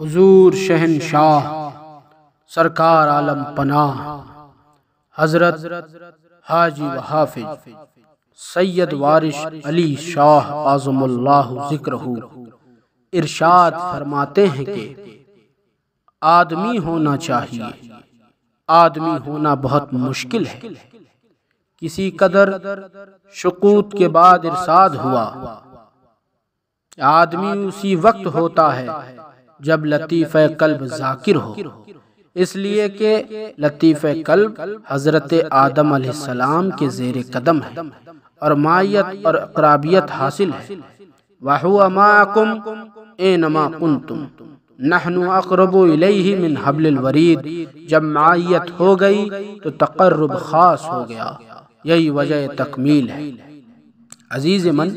हजूर शहनशाह सरकार आलम पना हजरत हाजी व हाफिज सैयद वारिश अली शाह आजमल्ला जिक्र इरशाद फरमाते हैं कि आदमी होना चाहिए आदमी होना बहुत मुश्किल है किसी कदर शकूत के बाद इरसाद हुआ आदमी उसी वक्त होता है जब लतीफ़ कल्ब जाकिर हो इसलिए कि लतीफ़ कल्ब हज़रत आदम सलाम के जेर कदम है और मायत और अकराबियत हासिल है वाहुअमाकुम ए नमा कुन तुम नहनु अकरबो मिन हबलवरीद जब मायत हो गई तो, तो तकर्रब ख़ास हो गया यही वजह तकमील है अजीज़ मन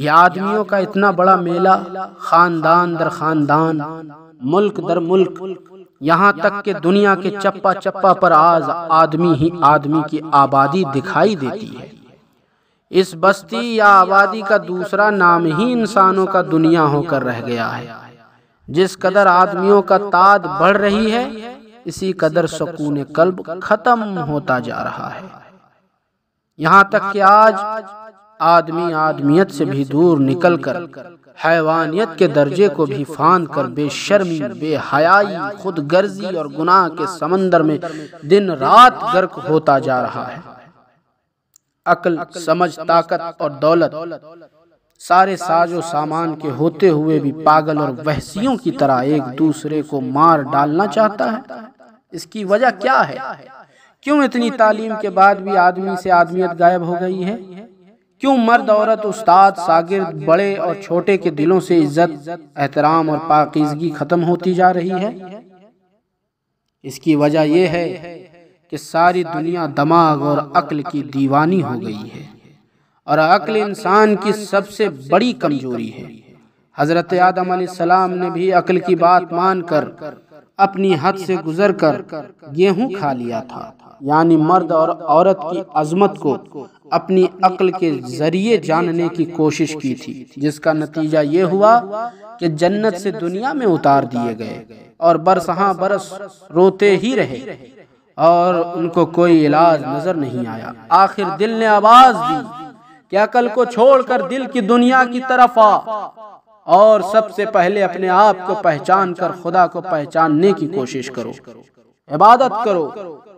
ये आदमियों का इतना बड़ा मेला खानदान दर खानदान मुल्क दर मुल्क यहाँ तक कि दुनिया के चप्पा चप्पा पर आज आदमी ही आदमी की आबादी दिखाई देती है इस बस्ती या आबादी का दूसरा नाम ही इंसानों का दुनिया होकर रह गया है जिस कदर आदमियों का ताद बढ़ रही है इसी कदर सुकून कल्ब खत्म होता जा रहा है यहाँ तक कि आज आदमी आदमियत से भी दूर निकल कर हैवानियत के दर्जे को भी फान कर बेशर्मी बेहयाई खुद गर्जी और गुनाह के समंदर में दिन रात गर्क होता जा रहा है अकल समझ ताकत और दौलत सारे साजो सामान के होते हुए भी पागल और वहसियों की तरह एक दूसरे को मार डालना चाहता है इसकी वजह क्या है क्यों इतनी तालीम के बाद भी आदमी से आदमियत गायब हो गई है क्यों मर्द औरत उस्ताद शागिर्द बड़े और छोटे के दिलों से इज्जत एहतराम और पाकिजगी ख़त्म होती जा रही है इसकी वजह यह है कि सारी दुनिया दमाग और अक्ल की दीवानी हो गई है और अक्ल इंसान की सबसे बड़ी कमजोरी है हज़रत आदम सलाम ने भी अक्ल की बात मानकर अपनी हद से गुजर कर गेहूँ खा लिया था यानी मर्द और औरत की अजमत को अपनी अक्ल के जरिए जानने की कोशिश की थी जिसका नतीजा ये हुआ कि जन्नत से दुनिया में उतार दिए गए और बरसहा बरस रोते ही रहे और उनको कोई इलाज नजर नहीं आया आखिर दिल ने आवाज दी कि अकल को छोड़कर दिल की दुनिया की तरफ आ और सबसे पहले अपने आप को पहचान कर खुदा को पहचानने की कोशिश करो इबादत करो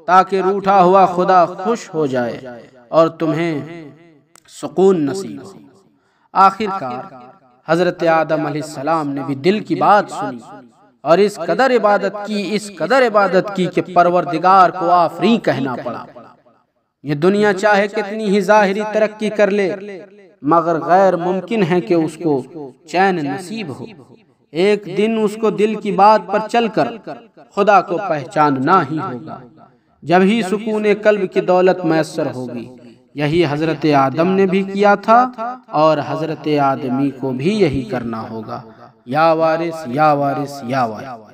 ताकि रूठा हुआ खुदा खुश हो जाए और तुम्हें सुकून नसीब हो आखिरकार हज़रत आदम सलाम ने भी दिल की बात सुनी और इस कदर इबादत की इस कदर इबादत की कि परवरदिगार को आफरी कहना पड़ा ये दुनिया चाहे कितनी ही जाहिरी तरक्की कर ले मगर गैर मुमकिन है कि उसको चैन नसीब हो एक दिन उसको दिल की बात पर चलकर खुदा को पहचानना ही होगा जब ही सुकून कल्ब की दौलत मैसर होगी यही हजरत आदम ने भी किया था और हजरत आदमी को भी यही करना होगा या वारिस या वारिस या वारिस